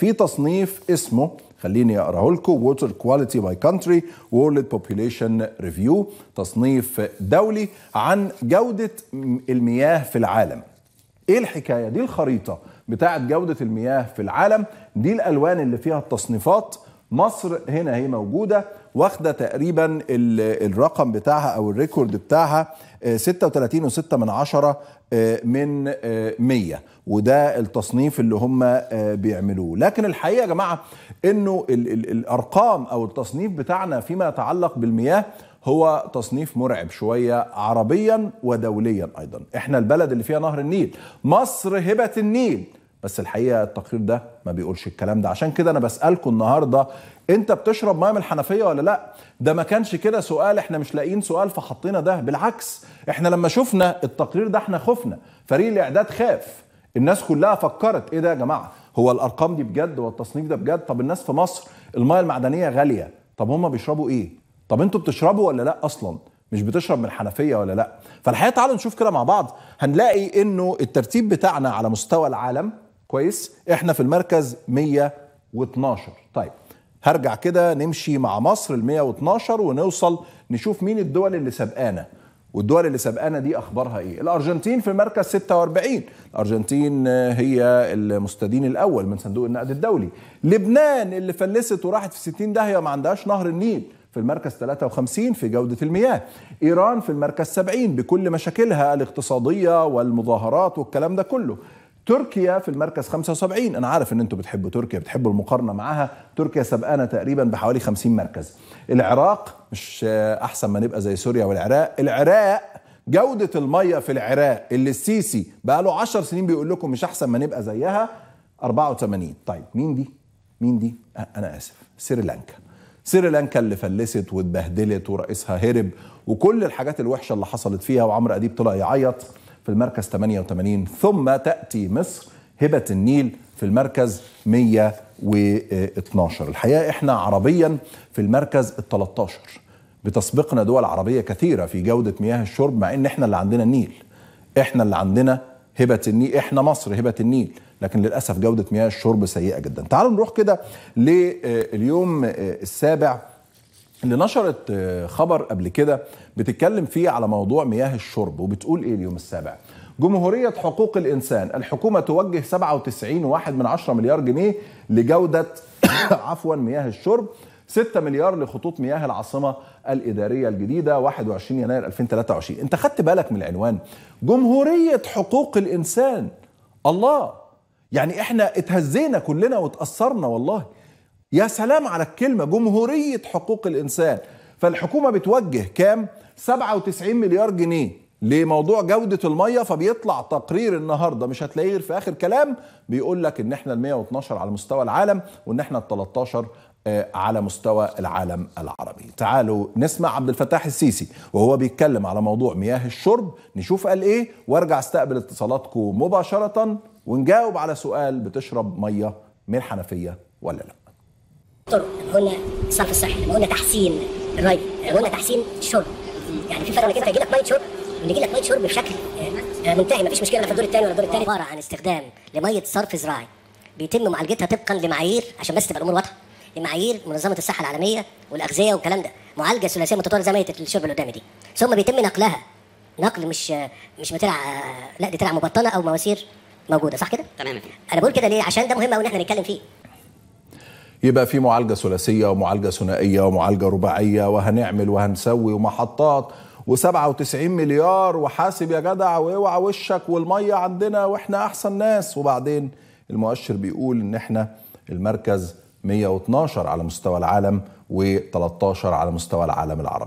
في تصنيف اسمه خليني اقراه لكم ووتر كواليتي باي كونتري وورلد بوبيليشن ريفيو تصنيف دولي عن جوده المياه في العالم ايه الحكايه دي الخريطه بتاعه جوده المياه في العالم دي الالوان اللي فيها التصنيفات مصر هنا هي موجوده واخده تقريبا الرقم بتاعها او الريكورد بتاعها 36.6 آه، من عشرة آه، من 100 آه، وده التصنيف اللي هم بيعملوه لكن الحقيقه يا جماعه انه الارقام او التصنيف بتاعنا فيما يتعلق بالمياه هو تصنيف مرعب شويه عربيا ودوليا ايضا احنا البلد اللي فيها نهر النيل مصر هبه النيل بس الحقيقه التقرير ده ما بيقولش الكلام ده عشان كده انا بسالكم النهارده انت بتشرب ميه من الحنفيه ولا لا ده ما كانش كده سؤال احنا مش لاقيين سؤال فحطينا ده بالعكس احنا لما شفنا التقرير ده احنا خفنا فريق الاعداد خاف الناس كلها فكرت ايه ده يا جماعه هو الارقام دي بجد والتصنيف ده بجد طب الناس في مصر الميه المعدنيه غاليه طب هم بيشربوا ايه طب انتوا بتشربوا ولا لا اصلا مش بتشرب من الحنفيه ولا لا فالحقيقه تعالوا نشوف كده مع بعض هنلاقي انه الترتيب بتاعنا على مستوى العالم كويس احنا في المركز 112 طيب هرجع كده نمشي مع مصر ال 112 ونوصل نشوف مين الدول اللي سبقانا والدول اللي سبقانا دي اخبارها ايه الارجنتين في المركز 46 الارجنتين هي المستدين الاول من صندوق النقد الدولي لبنان اللي فلست وراحت في 60 داهيه ما عندهاش نهر النيل في المركز 53 في جودة المياه إيران في المركز 70 بكل مشاكلها الاقتصادية والمظاهرات والكلام ده كله تركيا في المركز 75 انا عارف ان أنتم بتحبوا تركيا بتحبوا المقارنه معاها تركيا سبقانا تقريبا بحوالي 50 مركز العراق مش احسن ما نبقى زي سوريا والعراق العراق جودة المية في العراق اللي السيسي بقى له 10 سنين بيقول لكم مش احسن ما نبقى زيها 84 طيب مين دي مين دي أه انا اسف سريلانكا سريلانكا اللي فلست واتبهدلت ورئيسها هرب وكل الحاجات الوحشه اللي حصلت فيها وعمرو اديب طلع يعيط في المركز 88 ثم تأتي مصر هبة النيل في المركز 112 الحقيقة احنا عربيا في المركز ال 13 بتسبقنا دول عربية كثيرة في جودة مياه الشرب مع ان احنا اللي عندنا النيل احنا اللي عندنا هبة النيل احنا مصر هبة النيل لكن للأسف جودة مياه الشرب سيئة جدا تعالوا نروح كده لليوم السابع اللي نشرت آه، خبر قبل كده بتتكلم فيه على موضوع مياه الشرب وبتقول ايه اليوم السابع جمهورية حقوق الإنسان الحكومة توجه 97.1 من 10 مليار جنيه لجودة عفوا مياه الشرب 6 مليار لخطوط مياه العاصمة الإدارية الجديدة 21 يناير 2023 أنت خدت بالك من العنوان جمهورية حقوق الإنسان الله يعني إحنا اتهزينا كلنا وتأثرنا والله يا سلام على الكلمة جمهورية حقوق الإنسان فالحكومة بتوجه كام 97 مليار جنيه لموضوع جودة المية فبيطلع تقرير النهاردة مش هتلاقيه غير في آخر كلام بيقول لك إن إحنا المية 112 على مستوى العالم وإن إحنا ال 13 آه، على مستوى العالم العربي تعالوا نسمع عبد الفتاح السيسي وهو بيتكلم على موضوع مياه الشرب نشوف قال ايه وارجع استقبل اتصالاتكم مباشرة ونجاوب على سؤال بتشرب مية من حنفية ولا لا الطرق هنا الصرف الصحي لما قلنا تحسين الري لما قلنا تحسين الشرب يعني في فرق انك انت يجي لك ميه شرب يجي لك ميه شرب بشكل آه، منتهي مفيش مشكله في الدور الثاني ولا الدور الثالث عباره عن استخدام لميه صرف زراعي بيتم معالجتها طبقا لمعايير عشان بس تبقى الامور واضحه لمعايير منظمه الصحه العالميه والاغذيه والكلام ده معالجه ثلاثيه متطوره زي ميه الشرب اللي قدامي دي ثم بيتم نقلها نقل مش آه، مش مترع آه، لا دي ترع مبطنه او مواسير موجوده صح كده؟ تمام انا بقول كده ليه؟ عشان ده مهم قوي ان احنا نتكلم فيه يبقى في معالجه ثلاثيه ومعالجه ثنائيه ومعالجه رباعيه وهنعمل وهنسوي ومحطات و97 مليار وحاسب يا جدع واوعى وشك والميه عندنا واحنا احسن ناس وبعدين المؤشر بيقول ان احنا المركز 112 على مستوى العالم و13 على مستوى العالم العربي